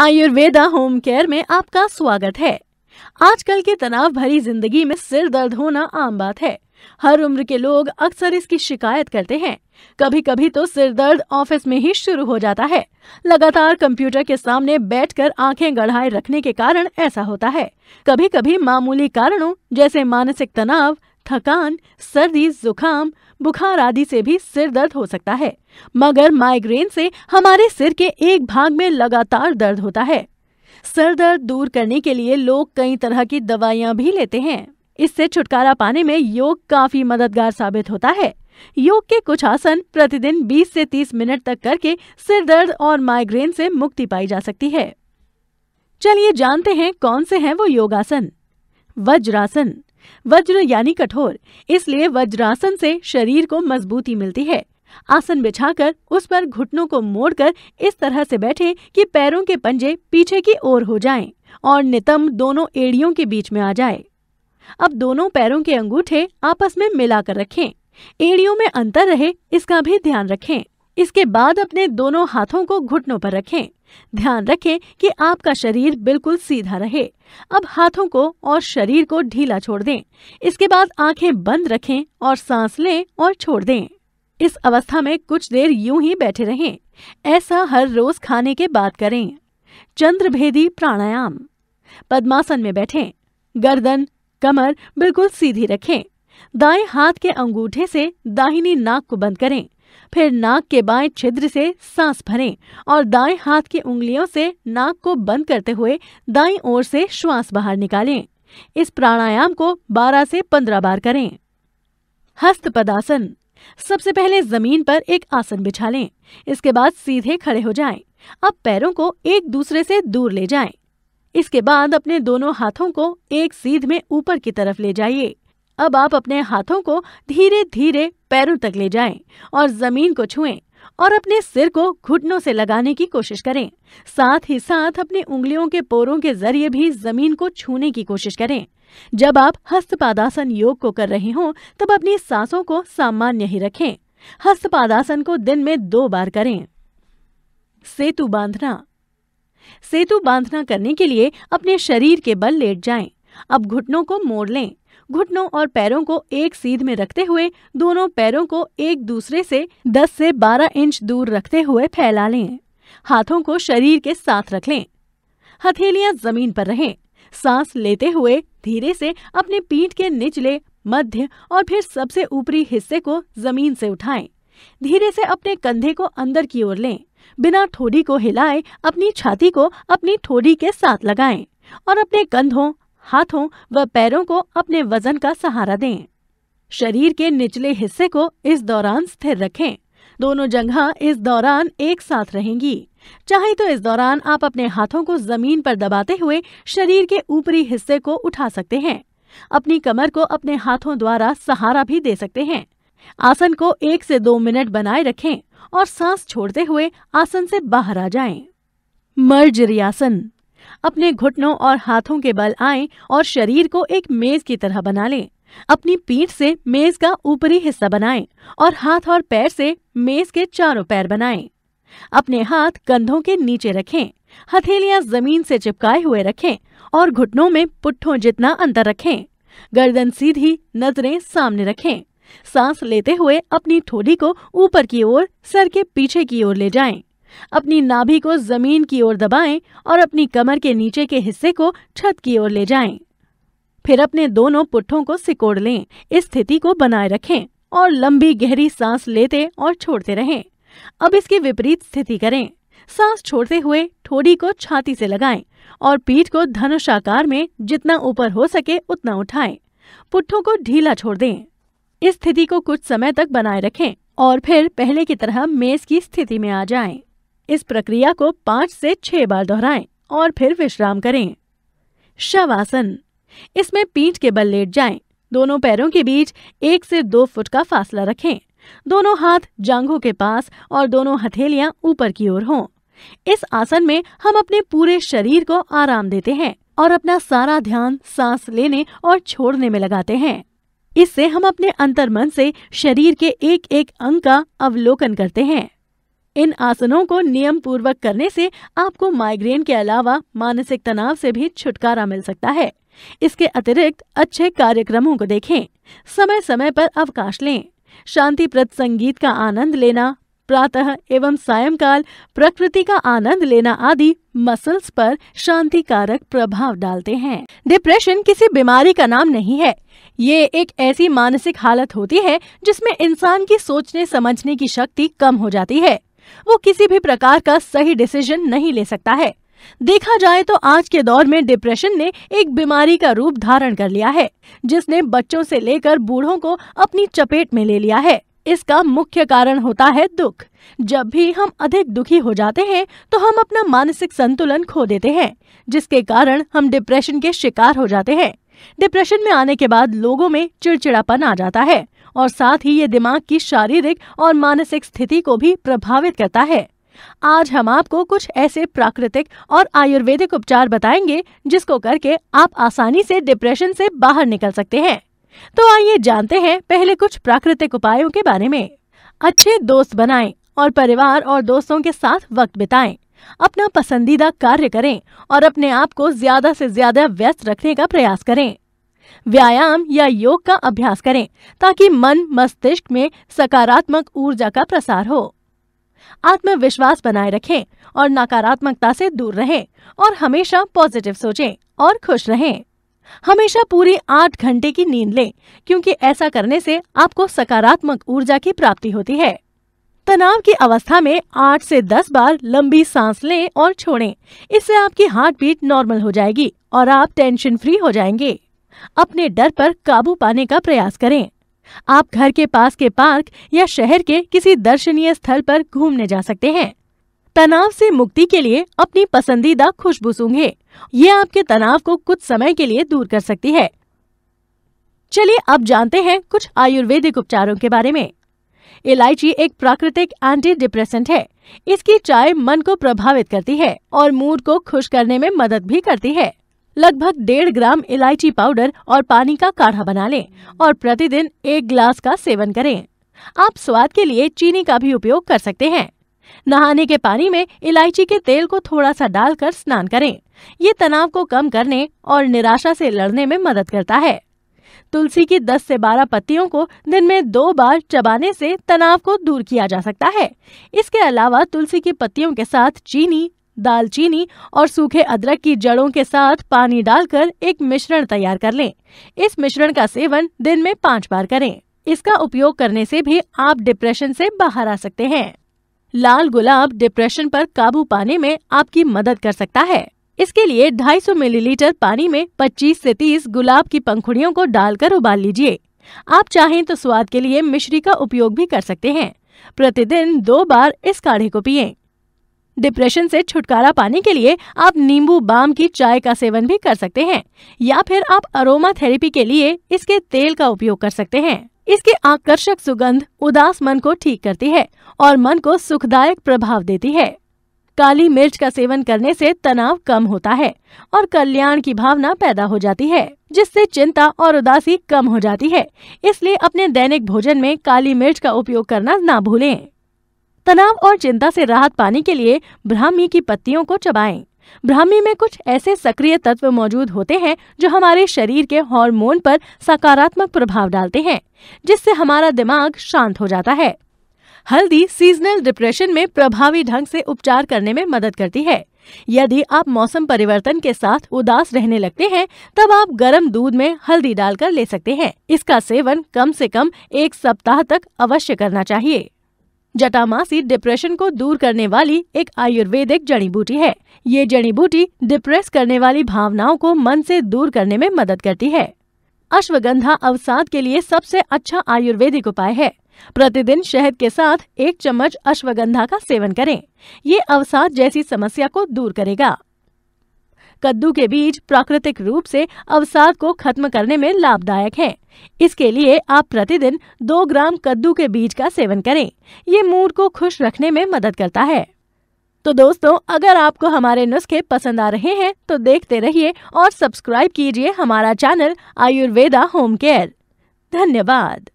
Ayurveda home care में आपका स्वागत है आजकल के तनाव भरी जिंदगी में सिर दर्द होना आम बात है हर उम्र के लोग अक्सर इसकी शिकायत करते हैं कभी कभी तो सिर दर्द ऑफिस में ही शुरू हो जाता है लगातार कंप्यूटर के सामने बैठकर आंखें गढ़ाए रखने के कारण ऐसा होता है कभी कभी मामूली कारणों जैसे मानसिक तनाव थकान सर्दी जुकाम बुखार आदि से भी सिर दर्द हो सकता है मगर माइग्रेन से हमारे सिर के एक भाग में लगातार दर्द होता है सर दर्द दूर करने के लिए लोग कई तरह की दवाइयाँ भी लेते हैं इससे छुटकारा पाने में योग काफी मददगार साबित होता है योग के कुछ आसन प्रतिदिन 20 से 30 मिनट तक करके सिर दर्द और माइग्रेन से मुक्ति पाई जा सकती है चलिए जानते हैं कौन से हैं वो योगासन वज्रासन वज्र यानी कठोर इसलिए वज्रासन से शरीर को मजबूती मिलती है आसन बिछाकर उस पर घुटनों को मोड़कर इस तरह से बैठे कि पैरों के पंजे पीछे की ओर हो जाएं और नितंब दोनों एड़ियों के बीच में आ जाए अब दोनों पैरों के अंगूठे आपस में मिलाकर रखें एड़ियों में अंतर रहे इसका भी ध्यान रखें इसके बाद अपने दोनों हाथों को घुटनों पर रखें ध्यान रखें कि आपका शरीर बिल्कुल सीधा रहे अब हाथों को और शरीर को ढीला छोड़ दें इसके बाद आंखें बंद रखें और सांस लें और छोड़ दें इस अवस्था में कुछ देर यूं ही बैठे रहें ऐसा हर रोज खाने के बाद करें चंद्रभेदी प्राणायाम पद्मासन में बैठें गर्दन कमर बिल्कुल सीधी रखें दाएं हाथ के अंगूठे से दाहिनी नाक को बंद करें फिर नाक के बाएं छिद्र से सांस भरें और दाएं हाथ की उंगलियों से नाक को बंद करते हुए दाएं ओर से श्वास बाहर निकालें इस प्राणायाम को 12 से 15 बार करें हस्त पदासन सबसे पहले जमीन पर एक आसन बिछा लें इसके बाद सीधे खड़े हो जाएं। अब पैरों को एक दूसरे से दूर ले जाएं। इसके बाद अपने दोनों हाथों को एक सीध में ऊपर की तरफ ले जाइए अब आप अपने हाथों को धीरे धीरे पैरों तक ले जाएं और जमीन को छुएं और अपने सिर को घुटनों से लगाने की कोशिश करें साथ ही साथ अपनी उंगलियों के पोरों के जरिए भी जमीन को छूने की कोशिश करें जब आप हस्तपादासन योग को कर रहे हों तब अपनी सांसों को सामान्य ही रखें हस्तपादासन को दिन में दो बार करें सेतु बांधना सेतु बांधना करने के लिए अपने शरीर के बल लेट जाएं। अब घुटनों को मोड़ लें घुटनों और पैरों को एक सीध में रखते हुए दोनों पैरों को एक दूसरे से 10 से 12 इंच दूर रखते हुए फैला लें हाथों को शरीर के साथ रख लें हथेलियां जमीन पर रहें सांस लेते हुए धीरे से अपने पीठ के निचले मध्य और फिर सबसे ऊपरी हिस्से को जमीन से उठाएं धीरे से अपने कंधे को अंदर की ओर लें बिना ठोड़ी को हिलाए अपनी छाती को अपनी ठोड़ी के साथ लगाएं और अपने कंधों हाथों व पैरों को अपने वजन का सहारा दें शरीर के निचले हिस्से को इस दौरान स्थिर रखें दोनों जगह इस दौरान एक साथ रहेंगी चाहे तो इस दौरान आप अपने हाथों को जमीन पर दबाते हुए शरीर के ऊपरी हिस्से को उठा सकते हैं अपनी कमर को अपने हाथों द्वारा सहारा भी दे सकते हैं आसन को एक से दो मिनट बनाए रखें और सांस छोड़ते हुए आसन से बाहर आ जाएं। आसन अपने घुटनों और हाथों के बल आए और शरीर को एक मेज की तरह बना लें अपनी पीठ से मेज का ऊपरी हिस्सा बनाएं और हाथ और पैर से मेज के चारों पैर बनाएं। अपने हाथ कंधों के नीचे रखें हथेलियां जमीन से चिपकाए हुए रखें और घुटनों में पुट्ठों जितना अंतर रखें गर्दन सीधी नजरें सामने रखें सांस लेते हुए अपनी ठोड़ी को ऊपर की ओर सर के पीछे की ओर ले जाएं। अपनी नाभि को जमीन की ओर दबाएं और अपनी कमर के नीचे के हिस्से को छत की ओर ले जाएं। फिर अपने दोनों पुट्ठों को सिकोड़ लें इस स्थिति को बनाए रखें और लंबी गहरी सांस लेते और छोड़ते रहें अब इसकी विपरीत स्थिति करें सांस छोड़ते हुए ठोड़ी को छाती से लगाएं और पीठ को धनुष आकार में जितना ऊपर हो सके उतना उठाएं पुट्ठों को ढीला छोड़ दें इस स्थिति को कुछ समय तक बनाए रखें और फिर पहले की तरह मेज की स्थिति में आ जाएं। इस प्रक्रिया को पाँच से छह बार दोहराएं और फिर विश्राम करें शवासन इसमें पीठ के बल लेट जाएं, दोनों पैरों के बीच एक से दो फुट का फासला रखें दोनों हाथ जांघों के पास और दोनों हथेलियां ऊपर की ओर हों इस आसन में हम अपने पूरे शरीर को आराम देते हैं और अपना सारा ध्यान सांस लेने और छोड़ने में लगाते हैं इससे हम अपने अंतर्मन से शरीर के एक एक अंग का अवलोकन करते हैं इन आसनों को नियम पूर्वक करने से आपको माइग्रेन के अलावा मानसिक तनाव से भी छुटकारा मिल सकता है इसके अतिरिक्त अच्छे कार्यक्रमों को देखें समय समय पर अवकाश लें शांतिप्रद संगीत का आनंद लेना प्रातः एवं सायंकाल प्रकृति का आनंद लेना आदि मसल्स पर शांतिकारक प्रभाव डालते हैं डिप्रेशन किसी बीमारी का नाम नहीं है ये एक ऐसी मानसिक हालत होती है जिसमें इंसान की सोचने समझने की शक्ति कम हो जाती है वो किसी भी प्रकार का सही डिसीजन नहीं ले सकता है देखा जाए तो आज के दौर में डिप्रेशन ने एक बीमारी का रूप धारण कर लिया है जिसने बच्चों से लेकर बूढ़ों को अपनी चपेट में ले लिया है इसका मुख्य कारण होता है दुख जब भी हम अधिक दुखी हो जाते हैं तो हम अपना मानसिक संतुलन खो देते हैं जिसके कारण हम डिप्रेशन के शिकार हो जाते हैं डिप्रेशन में आने के बाद लोगों में चिड़चिड़ापन आ जाता है और साथ ही ये दिमाग की शारीरिक और मानसिक स्थिति को भी प्रभावित करता है आज हम आपको कुछ ऐसे प्राकृतिक और आयुर्वेदिक उपचार बताएंगे जिसको करके आप आसानी से डिप्रेशन से बाहर निकल सकते हैं तो आइए जानते हैं पहले कुछ प्राकृतिक उपायों के बारे में अच्छे दोस्त बनाएं और परिवार और दोस्तों के साथ वक्त बिताएं अपना पसंदीदा कार्य करें और अपने आप को ज्यादा से ज्यादा व्यस्त रखने का प्रयास करें व्यायाम या योग का अभ्यास करें ताकि मन मस्तिष्क में सकारात्मक ऊर्जा का प्रसार हो आत्मविश्वास बनाए रखें और नकारात्मकता से दूर रहें और हमेशा पॉजिटिव सोचें और खुश रहें हमेशा पूरी आठ घंटे की नींद लें क्योंकि ऐसा करने से आपको सकारात्मक ऊर्जा की प्राप्ति होती है तनाव की अवस्था में आठ से दस बार लंबी सांस लें और छोड़ें। इससे आपकी हार्ट बीट नॉर्मल हो जाएगी और आप टेंशन फ्री हो जाएंगे अपने डर पर काबू पाने का प्रयास करें आप घर के पास के पार्क या शहर के किसी दर्शनीय स्थल पर घूमने जा सकते हैं तनाव से मुक्ति के लिए अपनी पसंदीदा खुशबू सूंघे ये आपके तनाव को कुछ समय के लिए दूर कर सकती है चलिए अब जानते हैं कुछ आयुर्वेदिक उपचारों के बारे में इलायची एक प्राकृतिक एंटी डिप्रेसेंट है इसकी चाय मन को प्रभावित करती है और मूड को खुश करने में मदद भी करती है लगभग डेढ़ ग्राम इलायची पाउडर और पानी का काढ़ा बना लें और प्रतिदिन एक ग्लास का सेवन करें आप स्वाद के लिए चीनी का भी उपयोग कर सकते हैं नहाने के पानी में इलायची के तेल को थोड़ा सा डालकर स्नान करें ये तनाव को कम करने और निराशा से लड़ने में मदद करता है तुलसी की 10 से 12 पत्तियों को दिन में दो बार चबाने से तनाव को दूर किया जा सकता है इसके अलावा तुलसी की पत्तियों के साथ चीनी दालचीनी और सूखे अदरक की जड़ों के साथ पानी डालकर एक मिश्रण तैयार कर लें इस मिश्रण का सेवन दिन में पाँच बार करें इसका उपयोग करने से भी आप डिप्रेशन से बाहर आ सकते हैं लाल गुलाब डिप्रेशन पर काबू पाने में आपकी मदद कर सकता है इसके लिए 250 मिलीलीटर पानी में 25 से 30 गुलाब की पंखुड़ियों को डालकर उबाल लीजिए आप चाहें तो स्वाद के लिए मिश्री का उपयोग भी कर सकते हैं प्रतिदिन दो बार इस काढ़े को पिएं। डिप्रेशन से छुटकारा पाने के लिए आप नींबू बाम की चाय का सेवन भी कर सकते हैं या फिर आप अरोमा थेरेपी के लिए इसके तेल का उपयोग कर सकते हैं इसके आकर्षक सुगंध उदास मन को ठीक करती है और मन को सुखदायक प्रभाव देती है काली मिर्च का सेवन करने से तनाव कम होता है और कल्याण की भावना पैदा हो जाती है जिससे चिंता और उदासी कम हो जाती है इसलिए अपने दैनिक भोजन में काली मिर्च का उपयोग करना ना भूलें तनाव और चिंता से राहत पाने के लिए ब्राह्मी की पत्तियों को चबाएं। ब्राह्मी में कुछ ऐसे सक्रिय तत्व मौजूद होते हैं जो हमारे शरीर के हार्मोन पर सकारात्मक प्रभाव डालते हैं जिससे हमारा दिमाग शांत हो जाता है हल्दी सीजनल डिप्रेशन में प्रभावी ढंग से उपचार करने में मदद करती है यदि आप मौसम परिवर्तन के साथ उदास रहने लगते हैं तब आप गर्म दूध में हल्दी डालकर ले सकते हैं इसका सेवन कम से कम एक सप्ताह तक अवश्य करना चाहिए जटामासी डिप्रेशन को दूर करने वाली एक आयुर्वेदिक जड़ी बूटी है ये जड़ी बूटी डिप्रेस करने वाली भावनाओं को मन से दूर करने में मदद करती है अश्वगंधा अवसाद के लिए सबसे अच्छा आयुर्वेदिक उपाय है प्रतिदिन शहद के साथ एक चम्मच अश्वगंधा का सेवन करें ये अवसाद जैसी समस्या को दूर करेगा कद्दू के बीज प्राकृतिक रूप से अवसाद को खत्म करने में लाभदायक हैं। इसके लिए आप प्रतिदिन दो ग्राम कद्दू के बीज का सेवन करें ये मूड को खुश रखने में मदद करता है तो दोस्तों अगर आपको हमारे नुस्खे पसंद आ रहे हैं तो देखते रहिए और सब्सक्राइब कीजिए हमारा चैनल आयुर्वेदा होम केयर धन्यवाद